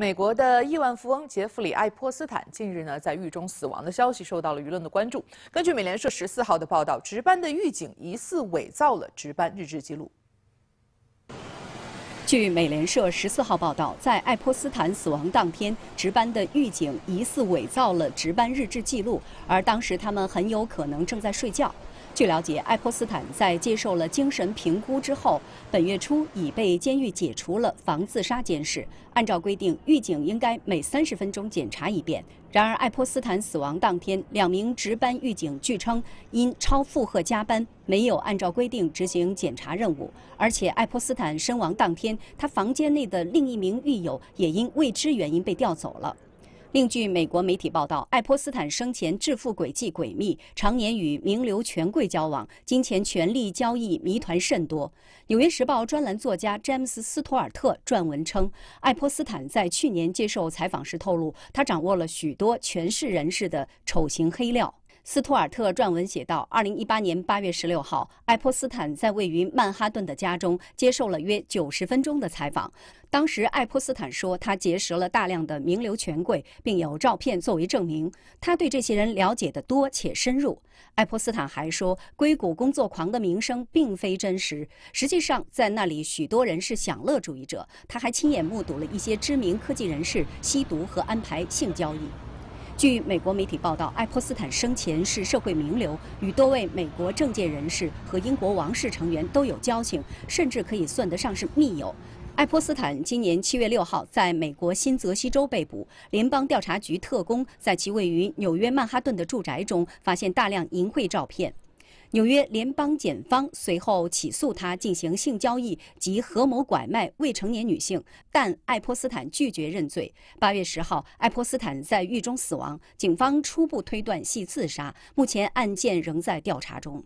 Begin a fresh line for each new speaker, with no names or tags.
美国的亿万富翁杰弗里·爱泼斯坦近日呢在狱中死亡的消息受到了舆论的关注。根据美联社十四号的报道，值班的狱警疑似伪造了值班日志记录。据美联社十四号报道，在爱泼斯坦死亡当天，值班的狱警疑似伪造了值班日志记录，而当时他们很有可能正在睡觉。据了解，爱泼斯坦在接受了精神评估之后，本月初已被监狱解除了防自杀监视。按照规定，狱警应该每三十分钟检查一遍。然而，爱泼斯坦死亡当天，两名值班狱警据称因超负荷加班，没有按照规定执行检查任务。而且，爱泼斯坦身亡当天，他房间内的另一名狱友也因未知原因被调走了。另据美国媒体报道，爱泼斯坦生前致富轨迹诡秘，常年与名流权贵交往，金钱权力交易谜团甚多。《纽约时报》专栏作家詹姆斯·斯图尔特撰文称，爱泼斯坦在去年接受采访时透露，他掌握了许多权势人士的丑行黑料。斯图尔特撰文写道：，二零一八年八月十六号，爱泼斯坦在位于曼哈顿的家中接受了约九十分钟的采访。当时，爱泼斯坦说，他结识了大量的名流权贵，并有照片作为证明。他对这些人了解的多且深入。爱泼斯坦还说，硅谷工作狂的名声并非真实。实际上，在那里，许多人是享乐主义者。他还亲眼目睹了一些知名科技人士吸毒和安排性交易。据美国媒体报道，爱泼斯坦生前是社会名流，与多位美国政界人士和英国王室成员都有交情，甚至可以算得上是密友。爱泼斯坦今年七月六号在美国新泽西州被捕，联邦调查局特工在其位于纽约曼哈顿的住宅中发现大量淫秽照片。纽约联邦检方随后起诉他进行性交易及合谋拐卖未成年女性，但爱泼斯坦拒绝认罪。八月十号，爱泼斯坦在狱中死亡，警方初步推断系自杀。目前案件仍在调查中。